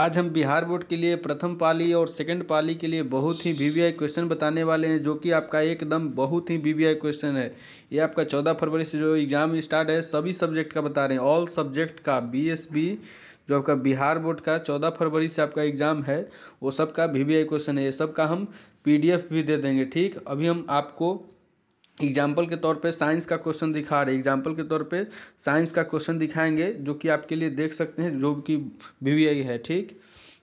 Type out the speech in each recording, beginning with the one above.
आज हम बिहार बोर्ड के लिए प्रथम पाली और सेकंड पाली के लिए बहुत ही वीवीआई क्वेश्चन बताने वाले हैं जो कि आपका एकदम बहुत ही वीवीआई क्वेश्चन है ये आपका चौदह फरवरी से जो एग्ज़ाम स्टार्ट है सभी सब्जेक्ट का बता रहे हैं ऑल सब्जेक्ट का बी जो आपका बिहार बोर्ड का चौदह फरवरी से आपका एग्ज़ाम है वो सब का वी क्वेश्चन है ये सब का हम पी भी दे देंगे ठीक अभी हम आपको एग्जाम्पल के तौर पे साइंस का क्वेश्चन दिखा रहे एग्जाम्पल के तौर पे साइंस का क्वेश्चन दिखाएंगे जो कि आपके लिए देख सकते हैं जो कि वी है ठीक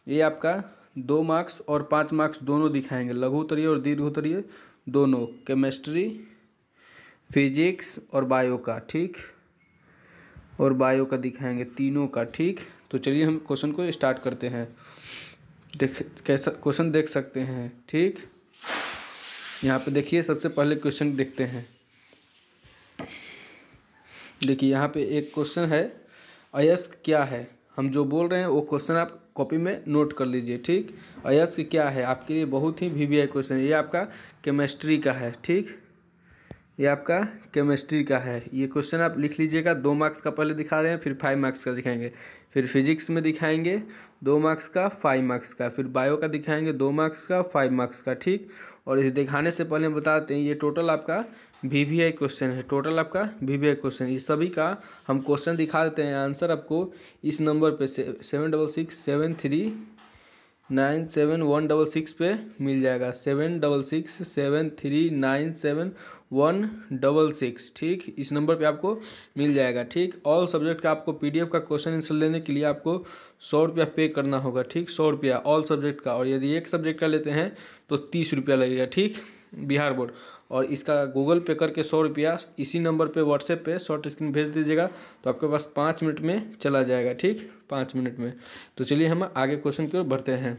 ये आपका दो मार्क्स और पाँच मार्क्स दोनों दिखाएंगे लघु उत्तरीय और उत्तरीय दोनों केमिस्ट्री फिजिक्स और बायो का ठीक और बायो का दिखाएंगे तीनों का ठीक तो चलिए हम क्वेश्चन को स्टार्ट करते हैं देख कैसा क्वेश्चन देख सकते हैं ठीक यहाँ पे देखिए सबसे पहले क्वेश्चन देखते हैं देखिए यहाँ पे एक क्वेश्चन है अयस्क क्या है हम जो बोल रहे हैं वो क्वेश्चन आप कॉपी में नोट कर लीजिए ठीक अयस्क क्या है आपके लिए बहुत ही वी वी क्वेश्चन है ये आपका केमिस्ट्री का है ठीक ये आपका केमिस्ट्री का है ये क्वेश्चन आप लिख लीजिएगा दो मार्क्स का पहले दिखा रहे हैं फिर फाइव मार्क्स का दिखाएंगे फिर फिजिक्स में दिखाएंगे दो मार्क्स का फाइव मार्क्स का फिर बायो का दिखाएंगे दो मार्क्स का फाइव मार्क्स का ठीक और इसे दिखाने से पहले बताते हैं ये टोटल आपका वी वी आई क्वेश्चन है टोटल आपका वी वी आई क्वेश्चन ये सभी का हम क्वेश्चन दिखा देते हैं आंसर आपको इस नंबर पे seven double six seven three nine seven one double six पे मिल जाएगा seven double six seven three nine seven one double six ठीक इस नंबर पे आपको मिल जाएगा ठीक ऑल सब्जेक्ट का आपको पीडीएफ का क्वेश्चन आंसर लेने के लिए आपको सौ रुपया पे करना होगा ठीक सौ रुपया ऑल सब्जेक्ट का और यदि एक सब्जेक्ट का लेते हैं तो तीस रुपया लगेगा ठीक बिहार बोर्ड और इसका गूगल पे करके सौ रुपया इसी नंबर पे व्हाट्सएप पे शॉर्ट स्क्रीन भेज दीजिएगा तो आपके पास पाँच मिनट में चला जाएगा ठीक पाँच मिनट में तो चलिए हम आगे क्वेश्चन की ओर बढ़ते हैं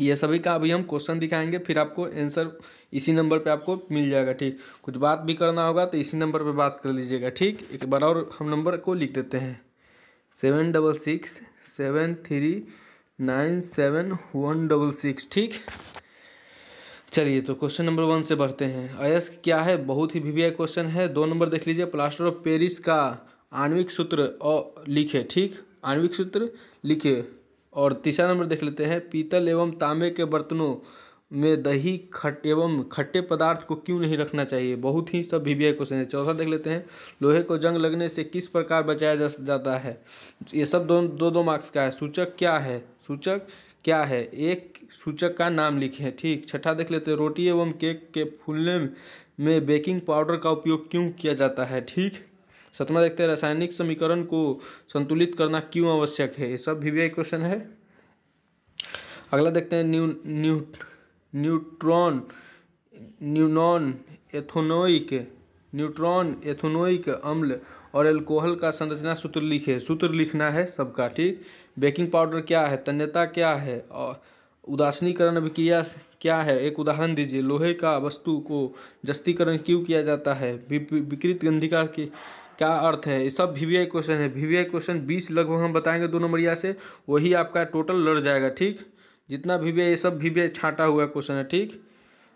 ये सभी का अभी हम क्वेश्चन दिखाएंगे फिर आपको आंसर इसी नंबर पे आपको मिल जाएगा ठीक कुछ बात भी करना होगा तो इसी नंबर पे बात कर लीजिएगा ठीक एक बार और हम नंबर को लिख देते हैं seven double six seven three nine seven one double six ठीक चलिए तो क्वेश्चन नंबर वन से बढ़ते हैं अयस्क क्या है बहुत ही वीवीआई क्वेश्चन है दो नंबर देख लीजिए प्लास्टर ऑफ पेरिस का आणविक सूत्र और लिखे ठीक आणविक सूत्र लिखे और तीसरा नंबर देख लेते हैं पीतल एवं तांबे के बर्तनों में दही खट एवं खट्टे पदार्थ को क्यों नहीं रखना चाहिए बहुत ही सब वीवीआई क्वेश्चन है चौथा देख लेते हैं लोहे को जंग लगने से किस प्रकार बचाया जा जाता है ये सब दो दो दो मार्क्स का है सूचक क्या है सूचक क्या है एक सूचक का नाम लिखें ठीक छठा देख लेते हैं रोटी एवं केक के फूलने में बेकिंग पाउडर का उपयोग क्यों किया जाता है ठीक सतमा देखते हैं रासायनिक समीकरण को संतुलित करना क्यों आवश्यक है ये सब भी वही क्वेश्चन है अगला देखते हैं न्यू न्यू न्यूट्रॉन न्यूनॉन एथोनोइक न्यूट्रॉन एथोनोइक अम्ल और एल्कोहल का संरचना सूत्र लिखे सूत्र लिखना है सबका ठीक बेकिंग पाउडर क्या है तन्यता क्या है और उदासीनीकरण अभिक्रिया क्या है एक उदाहरण दीजिए लोहे का वस्तु को जस्तीकरण क्यों किया जाता है विकृत गंधिका के क्या अर्थ है ये सब वी क्वेश्चन है वी क्वेश्चन बीस लगभग हम बताएंगे दोनों मरिया से वही आपका टोटल लड़ जाएगा ठीक जितना वी ये सब वी छाटा हुआ क्वेश्चन है ठीक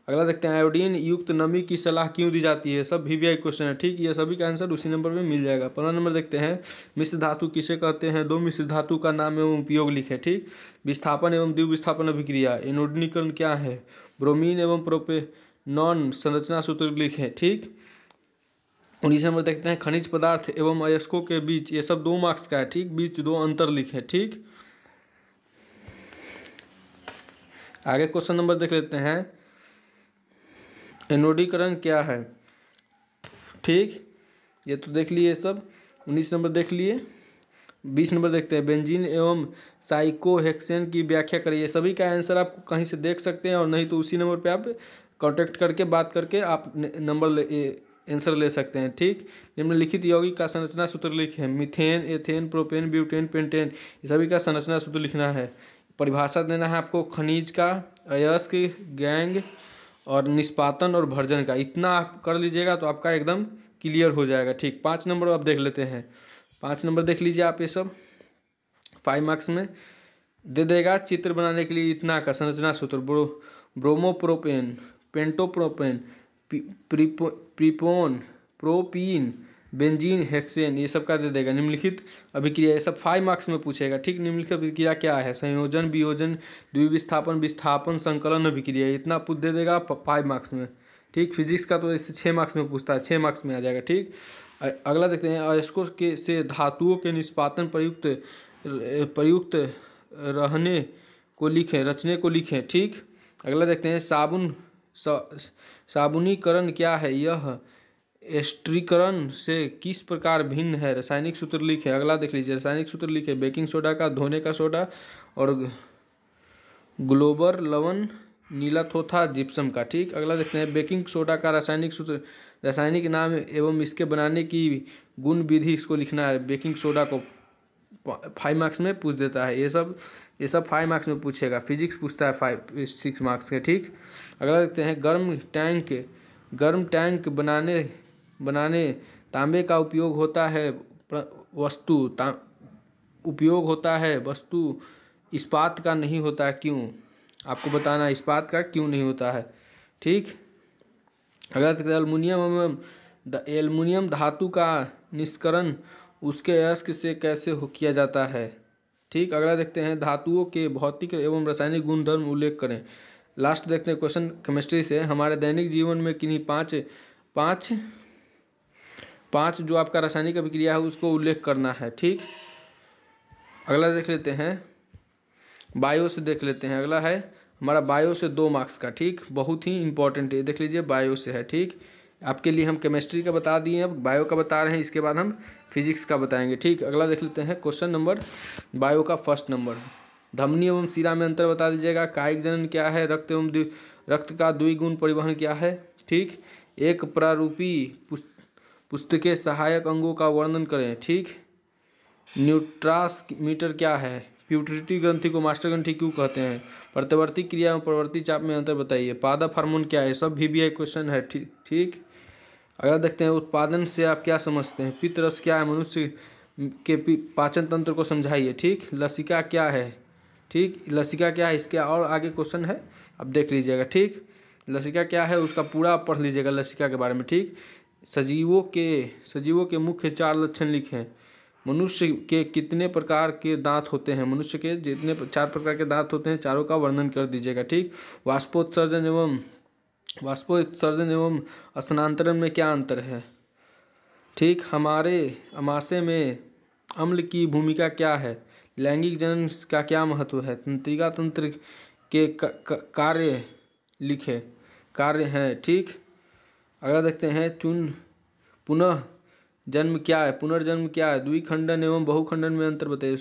अगला देखते हैं आयोडीन युक्त नमी की सलाह क्यों दी जाती है सब वी क्वेश्चन है ठीक ये सभी का आंसर उसी नंबर में मिल जाएगा पंद्रह नंबर देखते हैं मिश्र धातु किसे कहते हैं दो मिश्र धातु का नाम एवं उपयोग लिखे ठीक विस्थापन एवं द्विविस्थापन अभिक्रिया इनोडनीकरण क्या है ब्रोमीन एवं प्रोपे नॉन संरचना सूत्र लिखे ठीक उन्नीस नंबर देखते हैं खनिज पदार्थ एवं अयस्कों के बीच ये सब दो मार्क्स का है ठीक बीच दो अंतर लिखे ठीक आगे क्वेश्चन नंबर देख लेते हैं एनोडीकरण क्या है ठीक ये तो देख लिए सब उन्नीस नंबर देख लिए बीस नंबर देखते हैं बेंजीन एवं साइकोहेक्सेन की व्याख्या करिए सभी का आंसर आप कहीं से देख सकते हैं और नहीं तो उसी नंबर पे आप कांटेक्ट करके बात करके आप नंबर ले आंसर ले सकते हैं ठीक निम्नलिखित यौगिक का संरचना सूत्र हैं methane ethane propane butane pentane सभी का संरचना सूत्र लिखना है परिभाषा देना है आपको खनिज का अयस्क गैंग और निष्पातन और भर्जन का इतना आप कर लीजिएगा तो आपका एकदम क्लियर हो जाएगा ठीक पाँच नंबर आप देख लेते हैं पाँच नंबर देख लीजिए आप ये सब फाइव मार्क्स में दे देगा चित्र बनाने के लिए इतना का संरचना सूत्र ब्रो ब्रोमोप्रोपेन पेंटोप्रोपेन प्रिपोन प्रोपीन बेंजीन हेक्सेन ये सब का दे देगा निम्नलिखित अभिक्रिया ये सब फाइव मार्क्स में पूछेगा ठीक निम्नलिखित अभिक्रिया क्या है संयोजन वियोजन द्विविस्थापन विस्थापन संकलन अभिक्रिया इतना पूछ दे देगा फाइव मार्क्स में ठीक फिजिक्स का तो इससे छः मार्क्स में पूछता है छः मार्क्स में आ जाएगा ठीक अगला देखते हैं अयस्को के से धातुओं के निष्पातन प्रयुक्त प्रयुक्त रहने को लिखें रचने को लिखें ठीक अगला देखते हैं साबुन साबुनीकरण क्या है यह एस्ट्रीकरण से किस प्रकार भिन्न है रासायनिक सूत्र लिखे अगला देख लीजिए रासायनिक सूत्र लिखे बेकिंग सोडा का धोने का सोडा और ग्लोबर लवन नीला थोथा जिप्सम का ठीक अगला देखते हैं बेकिंग सोडा का रासायनिक सूत्र रासायनिक नाम एवं इसके बनाने की गुण विधि इसको लिखना है बेकिंग सोडा को फाइव मार्क्स में पूछ देता है ये सब ये सब फाइव मार्क्स में पूछेगा फिजिक्स पूछता है फाइव सिक्स मार्क्स के ठीक अगला देखते हैं गर्म टैंक गर्म टैंक बनाने बनाने तांबे का उपयोग होता है वस्तु उपयोग होता है वस्तु इस्पात का नहीं होता है क्यों आपको बताना इस्पात का क्यों नहीं होता है ठीक अगर एलमुनियम एवं एलमुनियम धातु का निष्करण उसके अस्क से कैसे हो किया जाता है ठीक अगला देखते हैं धातुओं के भौतिक एवं रासायनिक गुणधर्म उल्लेख करें लास्ट देखते हैं क्वेश्चन केमिस्ट्री से हमारे दैनिक जीवन में किन्हीं पाँच पाँच पाँच जो आपका रासायनिक अभिक्रिया है उसको उल्लेख करना है ठीक अगला देख लेते हैं बायो से देख लेते हैं अगला है हमारा बायो से दो मार्क्स का ठीक बहुत ही इंपॉर्टेंट है देख लीजिए बायो से है ठीक आपके लिए हम केमिस्ट्री का बता दिए अब बायो का बता रहे हैं इसके बाद हम फिजिक्स का बताएंगे ठीक अगला देख लेते हैं क्वेश्चन नंबर बायो का फर्स्ट नंबर धमनी एवं सिरा में अंतर बता दीजिएगा कायिक जनन क्या है रक्त एवं रक्त का द्विगुण परिवहन क्या है ठीक एक प्रारूपी के सहायक अंगों का वर्णन करें ठीक मीटर क्या है प्यूटरिटी ग्रंथि को मास्टर ग्रंथि क्यों कहते हैं प्रतिवर्ती क्रिया और प्रवर्ती चाप में अंतर बताइए पादप हार्मोन क्या है सब भी वी क्वेश्चन है ठीक ठीक अगला देखते हैं उत्पादन से आप क्या समझते हैं पितरस क्या है मनुष्य के पाचन तंत्र को समझाइए ठीक लसिका क्या है ठीक लसिका क्या है इसके और आगे क्वेश्चन है आप देख लीजिएगा ठीक लसिका क्या है उसका पूरा पढ़ लीजिएगा लसिका के बारे में ठीक सजीवों के सजीवों के मुख्य चार लक्षण लिखे हैं मनुष्य के कितने प्रकार के दांत होते हैं मनुष्य के जितने चार प्रकार के दांत होते हैं चारों का वर्णन कर दीजिएगा ठीक वाष्पोत्सर्जन एवं वाष्पोत्सर्जन एवं स्थानांतरण में क्या अंतर है ठीक हमारे अमाशय में अम्ल की भूमिका क्या है लैंगिक जनन का क्या महत्व है तंत्रिका तंत्र के कार्य लिखे कार्य हैं ठीक अगला देखते हैं चुन पुनः जन्म क्या है पुनर्जन्म क्या है द्विखंडन एवं बहुखंडन में अंतर बताइए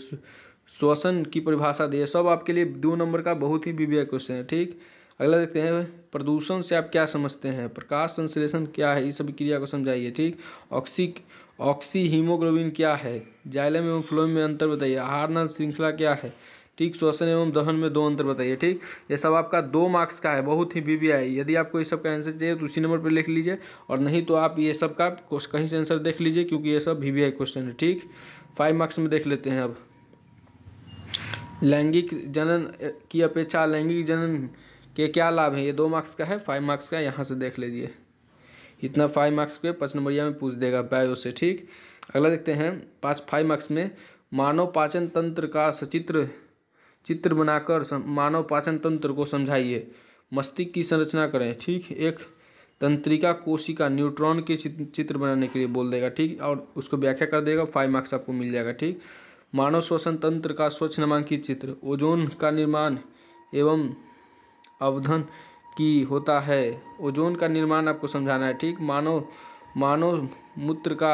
श्वसन की परिभाषा दी है सब आपके लिए दो नंबर का बहुत ही विवेक क्वेश्चन है ठीक अगला देखते हैं प्रदूषण से आप क्या समझते हैं प्रकाश संश्लेषण क्या है इस सभी क्रिया को समझाइए ठीक ऑक्सी ऑक्सी हीमोग्लोबिन क्या है जाइलम एवं फ्लोम में अंतर बताइए आहार श्रृंखला क्या है ठीक श्वसन एवं दहन में दो अंतर बताइए ठीक ये सब आपका दो मार्क्स का है बहुत ही बीबी आई यदि आपको ये सब का आंसर चाहिए तो उसी नंबर पर लिख लीजिए और नहीं तो आप ये सब का कहीं से आंसर देख लीजिए क्योंकि ये सब वी क्वेश्चन है ठीक फाइव मार्क्स में देख लेते हैं अब लैंगिक जनन की अपेक्षा लैंगिक जनन के क्या लाभ हैं ये दो मार्क्स का है फाइव मार्क्स का यहाँ से देख लीजिए इतना फाइव मार्क्स के पाँच नंबरिया में पूछ देगा बायो से ठीक अगला देखते हैं पाँच फाइव मार्क्स में मानव पाचन तंत्र का सचित्र चित्र बनाकर मानव पाचन तंत्र को समझाइए मस्तिष्क की संरचना करें ठीक एक तंत्रिका कोशिका न्यूट्रॉन के चित्र बनाने के लिए बोल देगा ठीक और उसको व्याख्या कर देगा फाइव मार्क्स आपको मिल जाएगा ठीक मानव श्वसन तंत्र का स्वच्छ नामांकित चित्र ओजोन का निर्माण एवं अवधन की होता है ओजोन का निर्माण आपको समझाना है ठीक मानव मानव मूत्र का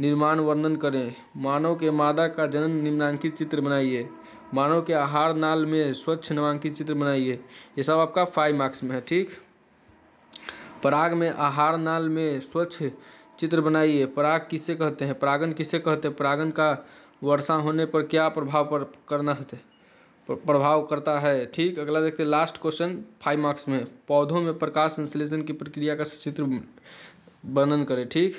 निर्माण वर्णन करें मानव के मादा का जनन निम्नांकित चित्र बनाइए मानव के आहार नाल में स्वच्छ नवांकित चित्र बनाइए ये सब आपका फाइव मार्क्स में है ठीक पराग में आहार नाल में स्वच्छ चित्र बनाइए पराग किसे कहते हैं परागन किसे कहते हैं परागन का वर्षा होने पर क्या प्रभाव पर करना है प्रभाव करता है ठीक अगला देखते हैं लास्ट क्वेश्चन फाइव मार्क्स में पौधों में प्रकाश संश्लेषण की प्रक्रिया का चित्र वर्णन करें ठीक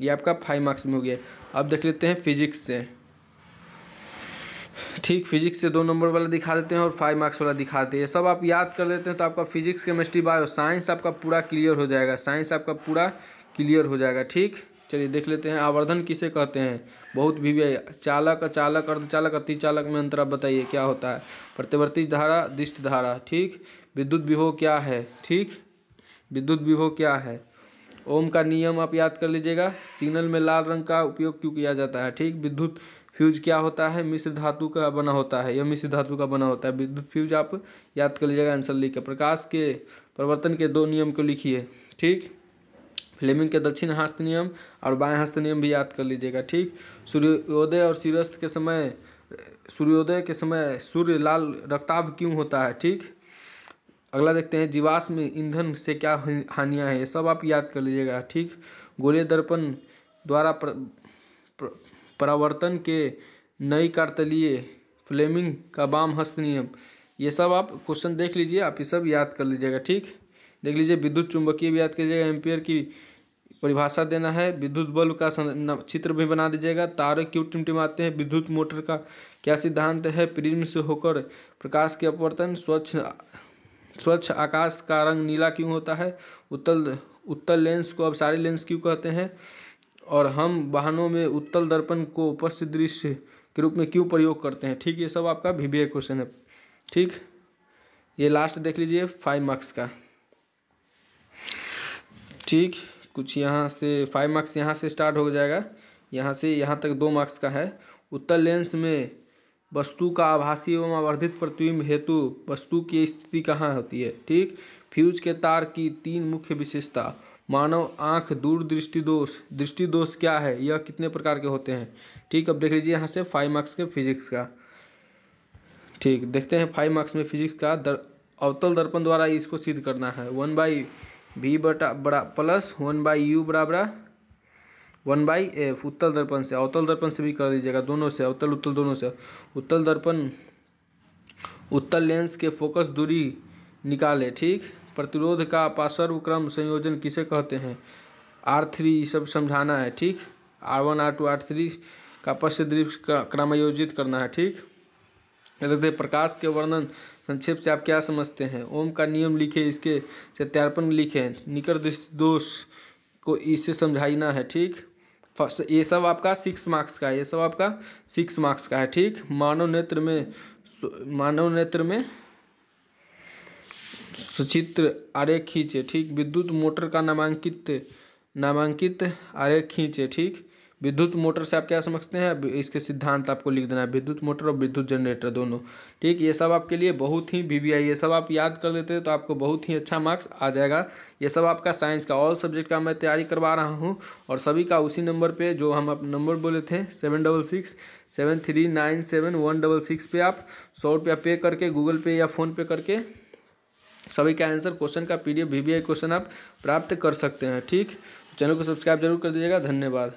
ये आपका फाइव मार्क्स में हो गया अब देख लेते हैं फिजिक्स से ठीक फिजिक्स से दो नंबर वाला दिखा देते हैं और फाइव मार्क्स वाला दिखा देते हैं सब आप याद कर लेते हैं तो आपका फिजिक्स केमिस्ट्री बायो साइंस आपका पूरा क्लियर हो जाएगा साइंस आपका पूरा क्लियर हो जाएगा ठीक चलिए देख लेते हैं आवर्धन किसे कहते हैं बहुत भी, भी चालक चालक अर्धचालक चालक में अंतर आप बताइए क्या होता है प्रतिवर्ती धारा दिष्ट धारा ठीक विद्युत विभव क्या है ठीक विद्युत विभव क्या है ओम का नियम आप याद कर लीजिएगा सिग्नल में लाल रंग का उपयोग क्यों किया जाता है ठीक विद्युत फ्यूज क्या होता है मिश्र धातु का बना होता है यह मिश्र धातु का बना होता है विद्युत फ्यूज आप याद कर लीजिएगा आंसर लिखिए प्रकाश के परिवर्तन के दो नियम को लिखिए ठीक फ्लेमिंग के दक्षिण हस्त नियम और बाएं हस्त नियम भी याद कर लीजिएगा ठीक सूर्योदय और सूर्यास्त के समय सूर्योदय के समय सूर्य लाल रक्ताव क्यों होता है ठीक अगला देखते हैं जीवाश्म ईंधन से क्या हानियाँ हैं ये सब आप याद कर लीजिएगा ठीक गोले दर्पण द्वारा प्र, प्र, परावर्तन के नई कार्तलीय फ्लेमिंग का वाम हस्त नियम ये सब आप क्वेश्चन देख लीजिए आप ये सब याद कर लीजिएगा ठीक देख लीजिए विद्युत चुंबकीय भी याद कीजिएगा एम्पियर की परिभाषा देना है विद्युत बल्ब का चित्र भी बना दीजिएगा तार क्यों टिमटिमाते हैं विद्युत मोटर का क्या सिद्धांत है प्रिज्म से होकर प्रकाश के अपवर्तन स्वच्छ स्वच्छ आकाश का रंग नीला क्यों होता है उत्तल उत्तल लेंस को अब सारे लेंस क्यों कहते हैं और हम वाहनों में उत्तल दर्पण को उपस्थित दृश्य के रूप में क्यों प्रयोग करते हैं ठीक ये सब आपका भी क्वेश्चन है ठीक ये लास्ट देख लीजिए फाइव मार्क्स का ठीक कुछ यहाँ से फाइव मार्क्स यहाँ से स्टार्ट हो जाएगा यहाँ से यहाँ तक दो मार्क्स का है उत्तल लेंस में वस्तु का आभासी एवं आवर्धित प्रतिबिंब हेतु वस्तु की स्थिति कहाँ होती है ठीक फ्यूज के तार की तीन मुख्य विशेषता मानव आँख दूरदृष्टि दोष दृष्टि दोष क्या है यह कितने प्रकार के होते हैं ठीक अब देख लीजिए यहाँ से फाइव मार्क्स के फिजिक्स का ठीक देखते हैं फाइव मार्क्स में फिजिक्स का दर, अवतल दर्पण द्वारा इसको सिद्ध करना है वन बाई वी बटा बड़ा प्लस वन बाई यू बराबर वन बाई एफ उत्तल दर्पण से अवतल दर्पण से भी कर दीजिएगा दोनों से अवतल उत्तल दोनों से उत्तल दर्पण उत्तल लेंस के फोकस दूरी निकाले ठीक प्रतिरोध का क्रम संयोजन किसे कहते हैं आर थ्री सब समझाना है ठीक R one R two R three का पश्य दृश्य क्रमायोजित करना है ठीक देखते प्रकाश के वर्णन संक्षेप से आप क्या समझते हैं ओम का नियम लिखे इसके सत्यार्पण लिखे दृष्टि दोष को इससे समझाइना है ठीक ये सब आपका सिक्स मार्क्स का है ये सब आपका सिक्स मार्क्स का है ठीक मानव नेत्र में मानव नेत्र में सचित्र आरेख खींचे ठीक विद्युत मोटर का नामांकित नामांकित आरेख खींचे ठीक विद्युत मोटर से आप क्या समझते हैं इसके सिद्धांत आपको लिख देना है विद्युत मोटर और विद्युत जनरेटर दोनों ठीक ये सब आपके लिए बहुत ही वी ये सब आप याद कर लेते हैं तो आपको बहुत ही अच्छा मार्क्स आ जाएगा ये सब आपका साइंस का ऑल सब्जेक्ट का मैं तैयारी करवा रहा हूँ और सभी का उसी नंबर पर जो हम आप नंबर बोले थे seven double six seven three nine seven one double six पे आप सौ रुपया पे करके गूगल पे या फ़ोन पे करके सभी का आंसर क्वेश्चन का पीडीएफ वीबीआई क्वेश्चन आप प्राप्त कर सकते हैं ठीक चैनल को सब्सक्राइब जरूर कर दीजिएगा धन्यवाद